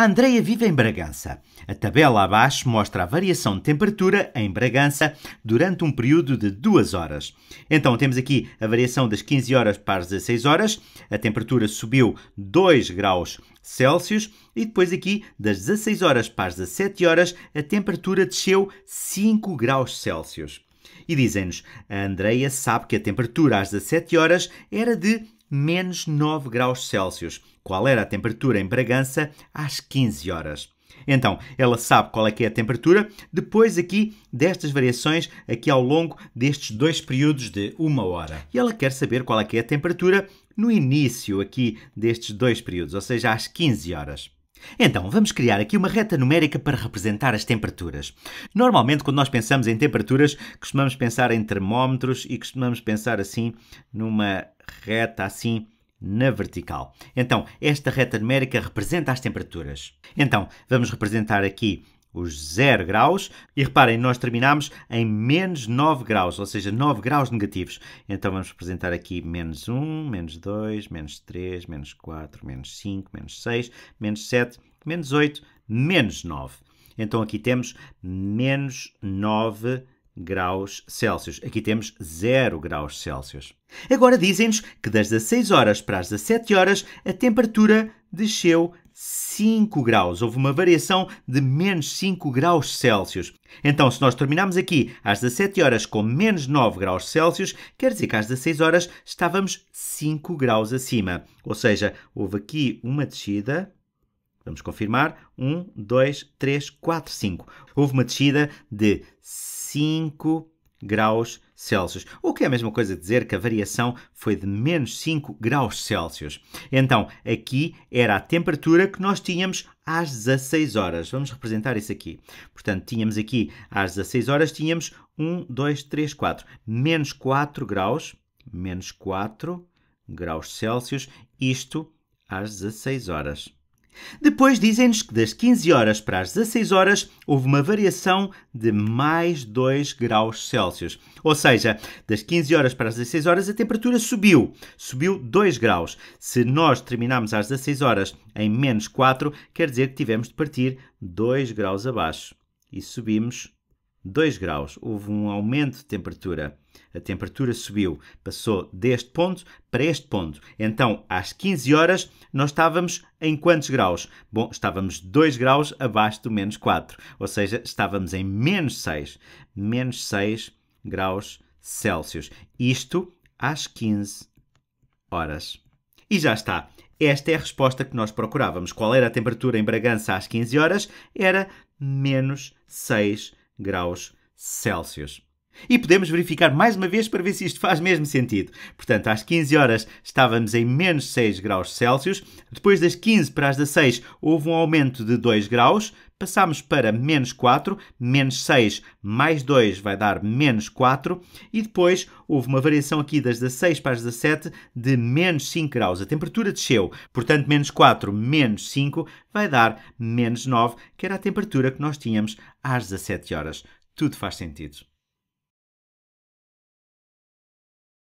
A Andreia vive em Bragança. A tabela abaixo mostra a variação de temperatura em Bragança durante um período de 2 horas. Então temos aqui a variação das 15 horas para as 16 horas. A temperatura subiu 2 graus Celsius e depois aqui das 16 horas para as 17 horas a temperatura desceu 5 graus Celsius. E dizem-nos, a Andreia sabe que a temperatura às 17 horas era de menos 9 graus Celsius, qual era a temperatura em Bragança às 15 horas. Então, ela sabe qual é que é a temperatura, depois aqui destas variações, aqui ao longo destes dois períodos de uma hora. E ela quer saber qual é que é a temperatura no início aqui destes dois períodos, ou seja, às 15 horas. Então, vamos criar aqui uma reta numérica para representar as temperaturas. Normalmente, quando nós pensamos em temperaturas, costumamos pensar em termómetros e costumamos pensar assim numa reta assim na vertical. Então, esta reta numérica representa as temperaturas. Então, vamos representar aqui os 0 graus, e reparem, nós terminamos em menos 9 graus, ou seja, 9 graus negativos. Então vamos representar aqui menos 1, menos 2, menos 3, menos 4, menos 5, menos 6, menos 7, menos 8, menos 9. Então aqui temos menos 9 graus Celsius. Aqui temos 0 graus Celsius. Agora dizem-nos que das 16 horas para as 17 horas a temperatura desceu 5 graus. Houve uma variação de menos 5 graus Celsius. Então, se nós terminarmos aqui às 17 horas com menos 9 graus Celsius, quer dizer que às 16 horas estávamos 5 graus acima. Ou seja, houve aqui uma descida. Vamos confirmar. 1, 2, 3, 4, 5. Houve uma descida de 5 graus Celsius, o que é a mesma coisa dizer que a variação foi de menos 5 graus Celsius. Então, aqui era a temperatura que nós tínhamos às 16 horas. Vamos representar isso aqui. Portanto, tínhamos aqui às 16 horas, tínhamos 1, 2, 3, 4, menos 4 graus, menos 4 graus Celsius, isto às 16 horas. Depois dizem-nos que das 15 horas para as 16 horas houve uma variação de mais 2 graus Celsius. Ou seja, das 15 horas para as 16 horas a temperatura subiu, subiu 2 graus. Se nós terminarmos às 16 horas em menos 4, quer dizer que tivemos de partir 2 graus abaixo e subimos 2 graus. Houve um aumento de temperatura. A temperatura subiu, passou deste ponto para este ponto. Então, às 15 horas, nós estávamos em quantos graus? Bom, estávamos 2 graus abaixo do menos 4, ou seja, estávamos em menos 6, menos 6 graus Celsius. Isto às 15 horas. E já está. Esta é a resposta que nós procurávamos. Qual era a temperatura em Bragança às 15 horas? Era menos 6 graus graus Celsius. E podemos verificar mais uma vez para ver se isto faz mesmo sentido. Portanto, às 15 horas estávamos em menos 6 graus Celsius, depois das 15 para as 16 houve um aumento de 2 graus, passámos para menos 4, menos 6, mais 2 vai dar menos 4, e depois houve uma variação aqui das 16 para as 17 de menos 5 graus. A temperatura desceu, portanto, menos 4 menos 5 vai dar menos 9, que era a temperatura que nós tínhamos às 17 horas. Tudo faz sentido.